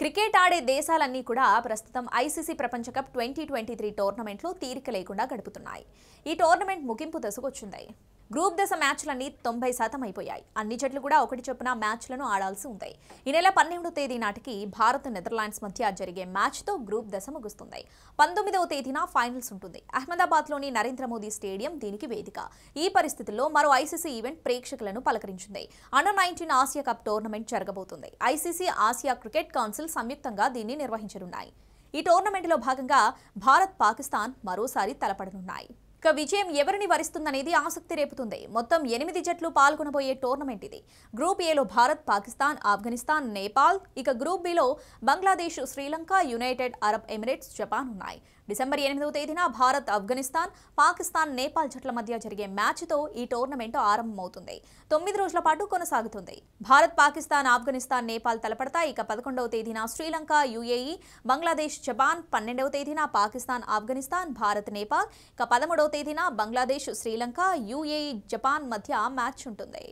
cricket ఆడే దేశాలన్నీ కూడా ప్రస్తుతం ఐసీసీ ప్రపంచ కప్ ట్వంటీ ట్వంటీ త్రీ టోర్నమెంట్లో తీరిక లేకుండా గడుపుతున్నాయి ఈ టోర్నమెంట్ ముగింపు దశకు వచ్చింది గ్రూప్ దశ మ్యాచ్లన్నీ తొంభై శాతం అయిపోయాయి అన్ని జట్లు కూడా ఒకటి చొప్పున మ్యాచ్లను ఆడాల్సి ఉంది ఈ నెల పన్నెండు తేదీ నాటికి భారత్ నెదర్లాండ్స్ మధ్య జరిగే మ్యాచ్తో గ్రూప్ దశ ముగుస్తుంది పంతొమ్మిదవ తేదీన ఫైనల్స్ ఉంటుంది అహ్మదాబాద్లోని నరేంద్ర మోదీ స్టేడియం దీనికి వేదిక ఈ పరిస్థితుల్లో మరో ఐసీసీ ఈవెంట్ ప్రేక్షకులను పలకరించింది under nineteen Asia cup tournament జరగబోతుంది ఐసీసీ ఆసియా క్రికెట్ కౌన్సిల్ సంయుక్తంగా దీన్ని నిర్వహించనున్నాయి ఈ టోర్నమెంట్లో భాగంగా భారత్ పాకిస్తాన్ మరోసారి తలపడనున్నాయి ఇక విజయం ఎవరిని వరిస్తుందనేది ఆసక్తి రేపుతుంది మొత్తం ఎనిమిది జట్లు పాల్గొనబోయే టోర్నమెంట్ ఇది గ్రూప్ ఏలో భారత్ పాకిస్తాన్ ఆఫ్ఘనిస్తాన్ నేపాల్ ఇక గ్రూప్ బిలో Bangladesh Sri Lanka United Arab Emirates Japan ఉన్నాయి డిసెంబర్ ఎనిమిదవ తేదీన భారత్ ఆఫ్ఘనిస్తాన్ పాకిస్తాన్ నేపాల్ జట్ల మధ్య జరిగే మ్యాచ్తో ఈ టోర్నమెంట్ ఆరంభమవుతుంది తొమ్మిది రోజుల పాటు కొనసాగుతుంది భారత్ పాకిస్తాన్ ఆఫ్ఘనిస్తాన్ నేపాల్ తలపడతాయి ఇక పదకొండవ తేదీన శ్రీలంక యుఏఈ బంగ్లాదేశ్ జపాన్ పన్నెండవ తేదీన పాకిస్తాన్ ఆఫ్ఘనిస్తాన్ భారత్ నేపాల్ ఇక పదమూడవ తేదీన బంగ్లాదేశ్ శ్రీలంక యుఏఈ జపాన్ మధ్య మ్యాచ్ ఉంటుంది